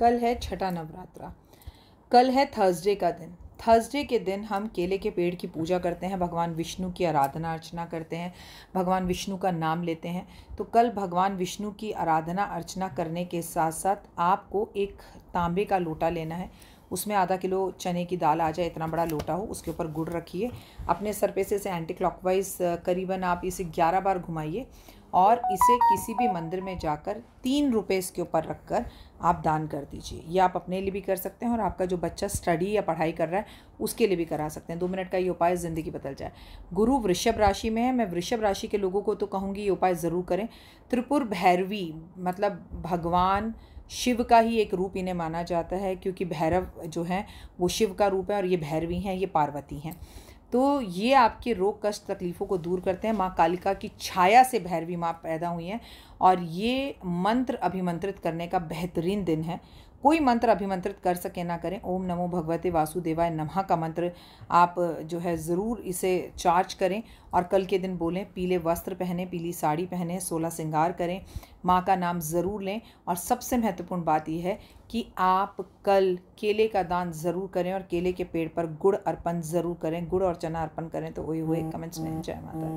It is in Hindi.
कल है छठा नवरात्रा कल है थर्सडे का दिन थर्सडे के दिन हम केले के पेड़ की पूजा करते हैं भगवान विष्णु की आराधना अर्चना करते हैं भगवान विष्णु का नाम लेते हैं तो कल भगवान विष्णु की आराधना अर्चना करने के साथ साथ आपको एक तांबे का लोटा लेना है उसमें आधा किलो चने की दाल आ जाए इतना बड़ा लोटा हो उसके ऊपर गुड़ रखिए अपने सर पे से इसे एंटी क्लॉकवाइज करीबन आप इसे ग्यारह बार घुमाइए और इसे किसी भी मंदिर में जाकर तीन रुपये इसके ऊपर रख कर आप दान कर दीजिए यह आप अपने लिए भी कर सकते हैं और आपका जो बच्चा स्टडी या पढ़ाई कर रहा है उसके लिए भी करा सकते हैं दो मिनट का ये उपाय ज़िंदगी बदल जाए गुरु वृषभ राशि में है मैं वृषभ राशि के लोगों को तो कहूँगी ये उपाय ज़रूर करें त्रिपुर भैरवी मतलब भगवान शिव का ही एक रूप इन्हें माना जाता है क्योंकि भैरव जो है वो शिव का रूप है और ये भैरवी हैं ये पार्वती हैं तो ये आपके रोग कष्ट तकलीफ़ों को दूर करते हैं माँ कालिका की छाया से भैरवी माँ पैदा हुई हैं और ये मंत्र अभिमंत्रित करने का बेहतरीन दिन है कोई मंत्र अभिमंत्रित कर सके ना करें ओम नमो भगवते वासुदेवाय नमः का मंत्र आप जो है ज़रूर इसे चार्ज करें और कल के दिन बोलें पीले वस्त्र पहने पीली साड़ी पहने सोलह श्रृंगार करें माँ का नाम ज़रूर लें और सबसे महत्वपूर्ण बात यह है कि आप कल केले का दान ज़रूर करें और केले के पेड़ पर गुड़ अर्पण ज़रूर करें गुड़ और चना अर्पण करें तो वही हुए कमेंट्स हम्म, में हम्म, जय माता